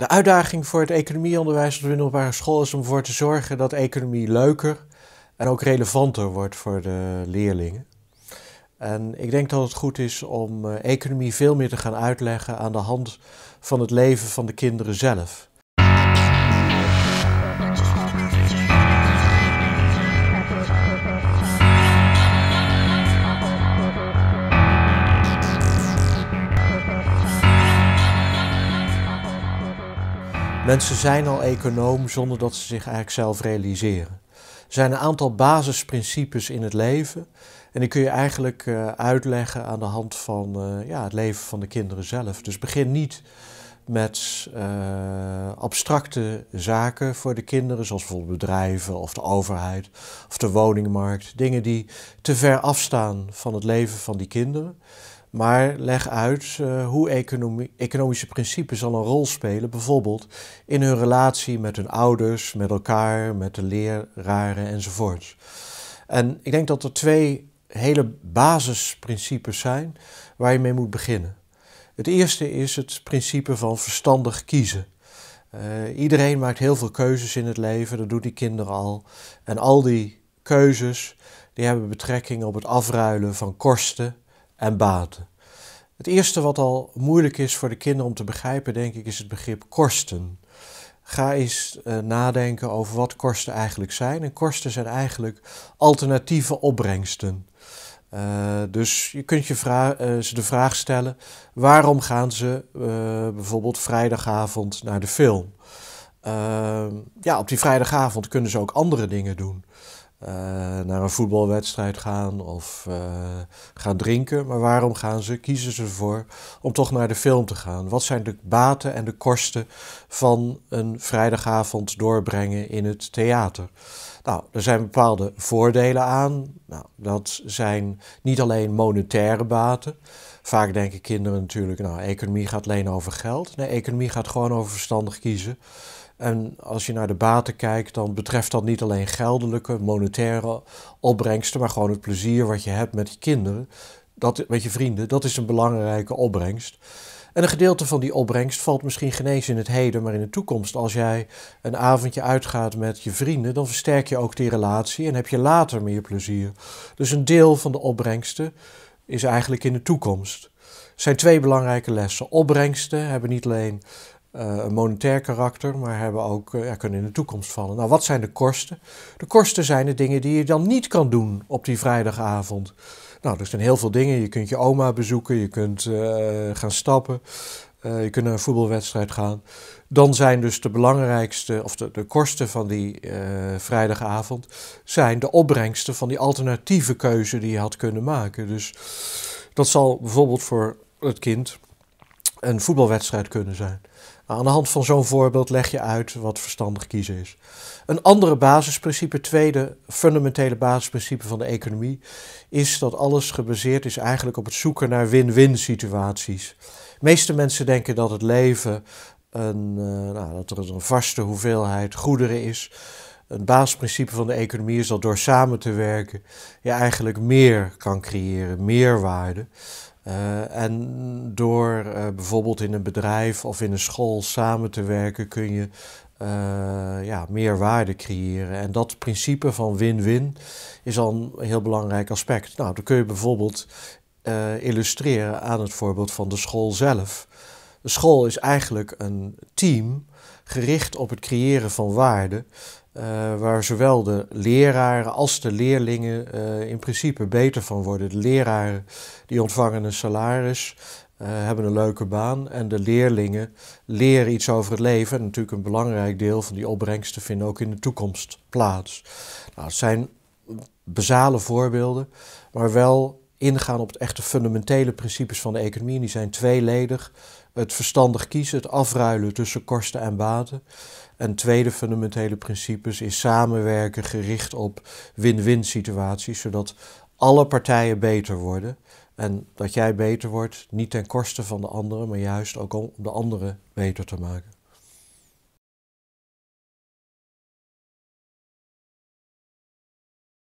De uitdaging voor het economieonderwijs op de middelbare school is om ervoor te zorgen dat economie leuker en ook relevanter wordt voor de leerlingen. En ik denk dat het goed is om eh, economie veel meer te gaan uitleggen aan de hand van het leven van de kinderen zelf. Mensen zijn al econoom zonder dat ze zich eigenlijk zelf realiseren. Er zijn een aantal basisprincipes in het leven. En die kun je eigenlijk eh, uitleggen aan de hand van eh, ja, het leven van de kinderen zelf. Dus begin niet met eh, abstracte zaken voor de kinderen, zoals bijvoorbeeld bedrijven of de overheid of de woningmarkt. Dingen die te ver afstaan van het leven van die kinderen. Maar leg uit eh, hoe economie, economische principes al een rol spelen, bijvoorbeeld in hun relatie met hun ouders, met elkaar, met de leraren enzovoorts. En ik denk dat er twee hele basisprincipes zijn waar je mee moet beginnen. Het eerste is het principe van verstandig kiezen. Eh, iedereen maakt heel veel keuzes in het leven, dat doen die kinderen al. En al die keuzes die hebben betrekking op het afruilen van kosten en baten. Het eerste wat al moeilijk is voor de kinderen om te begrijpen, denk ik, is het begrip kosten. Ga eens eh, nadenken over wat kosten eigenlijk zijn. En kosten zijn eigenlijk alternatieve opbrengsten. Eh, dus je kunt je eh, ze de vraag stellen: waarom gaan ze bijvoorbeeld vrijdagavond naar de film? ja, op die vrijdagavond kunnen ze ook andere dingen doen. Eh, naar een voetbalwedstrijd gaan of eh, gaan drinken. Maar waarom gaan ze, kiezen ze ervoor om toch naar de film te gaan? Wat zijn de baten en de kosten van een vrijdagavond doorbrengen in het theater? Nou, er zijn bepaalde voordelen aan. Nou, dat zijn niet alleen monetaire baten. Vaak denken kinderen natuurlijk, nou, economie gaat alleen over geld. Nee, economie gaat gewoon over verstandig kiezen. En als je naar de baten kijkt, dan betreft dat niet alleen geldelijke, monetaire opbrengsten, maar gewoon het plezier wat je hebt met je kinderen, dat, met je vrienden. Dat is een belangrijke opbrengst. En een gedeelte van die opbrengst valt misschien geen eens in het heden, maar in de toekomst. Als jij een avondje uitgaat met je vrienden, dan versterk je ook die relatie en heb je later meer plezier. Dus een deel van de opbrengsten is eigenlijk in de toekomst. Er zijn twee belangrijke lessen. Opbrengsten hebben niet alleen eh, een monetair karakter, maar hebben ook, eh, kunnen in de toekomst vallen. Nou, wat zijn de kosten? De kosten zijn de dingen die je dan niet kan doen op die vrijdagavond. Nou, er zijn heel veel dingen. Je kunt je oma bezoeken, je kunt eh, gaan stappen, je kunt naar een voetbalwedstrijd gaan. Dan zijn dus de belangrijkste, of de, de kosten van die vrijdagavond, zijn de opbrengsten van die alternatieve keuze die je had kunnen maken. Dus dat zal bijvoorbeeld voor het kind een voetbalwedstrijd kunnen zijn. Nou, aan de hand van zo'n voorbeeld leg je uit wat verstandig kiezen is. Een andere basisprincipe, tweede fundamentele basisprincipe van de economie, is dat alles gebaseerd is eigenlijk op het zoeken naar win-win situaties. De meeste mensen denken dat het leven een, eh, nou, dat er een vaste hoeveelheid goederen is. Een basisprincipe van de economie is dat door samen te werken je eigenlijk meer kan creëren, meer waarde. Eh, en door eh, bijvoorbeeld in een bedrijf of in een school samen te werken kun je eh, ja, meer waarde creëren. En dat principe van win-win is al een heel belangrijk aspect. Nou, dat kun je bijvoorbeeld illustreren aan het voorbeeld van de school zelf. De school is eigenlijk een team gericht op het creëren van waarde eh, waar zowel de leraren als de leerlingen eh, in principe beter van worden. De leraren die ontvangen een salaris, eh, hebben een leuke baan en de leerlingen leren iets over het leven. En natuurlijk een belangrijk deel van die opbrengsten vinden ook in de toekomst plaats. Nou, het zijn basale voorbeelden, maar wel ingaan op de echte fundamentele principes van de economie. En die zijn tweeledig. Het verstandig kiezen, het afruilen tussen kosten en baten. En tweede fundamentele principes is samenwerken gericht op win-win situaties, zodat alle partijen beter worden. En dat jij beter wordt, niet ten koste van de anderen, maar juist ook om de anderen beter te maken.